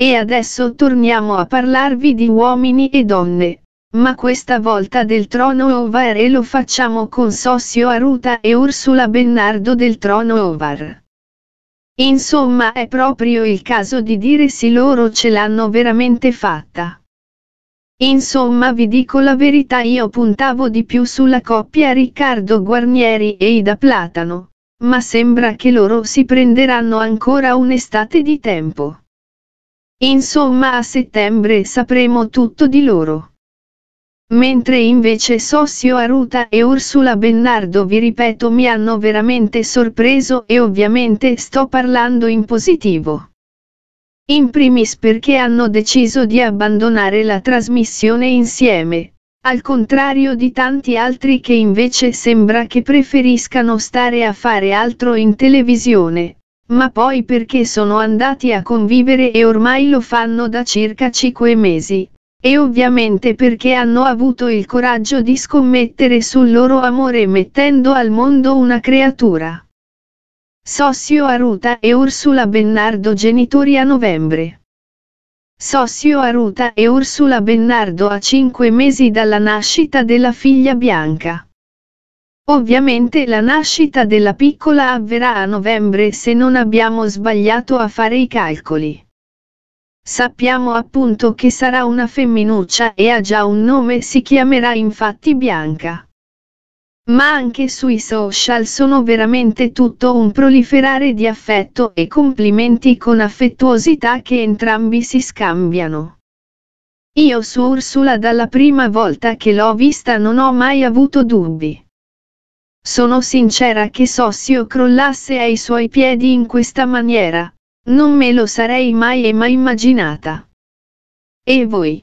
E adesso torniamo a parlarvi di uomini e donne, ma questa volta del trono Ovar e lo facciamo con Sossio Aruta e Ursula Bennardo del trono Ovar. Insomma è proprio il caso di dire sì loro ce l'hanno veramente fatta. Insomma vi dico la verità io puntavo di più sulla coppia Riccardo Guarnieri e Ida Platano, ma sembra che loro si prenderanno ancora un'estate di tempo. Insomma a settembre sapremo tutto di loro. Mentre invece Sossio Aruta e Ursula Bennardo vi ripeto mi hanno veramente sorpreso e ovviamente sto parlando in positivo. In primis perché hanno deciso di abbandonare la trasmissione insieme, al contrario di tanti altri che invece sembra che preferiscano stare a fare altro in televisione, ma poi perché sono andati a convivere e ormai lo fanno da circa 5 mesi, e ovviamente perché hanno avuto il coraggio di scommettere sul loro amore mettendo al mondo una creatura. Sossio Aruta e Ursula Bennardo genitori a novembre. Sossio Aruta e Ursula Bennardo a 5 mesi dalla nascita della figlia Bianca. Ovviamente la nascita della piccola avverrà a novembre se non abbiamo sbagliato a fare i calcoli. Sappiamo appunto che sarà una femminuccia e ha già un nome, si chiamerà infatti Bianca. Ma anche sui social sono veramente tutto un proliferare di affetto e complimenti con affettuosità che entrambi si scambiano. Io su Ursula dalla prima volta che l'ho vista non ho mai avuto dubbi. Sono sincera che so se io crollasse ai suoi piedi in questa maniera, non me lo sarei mai e mai immaginata. E voi?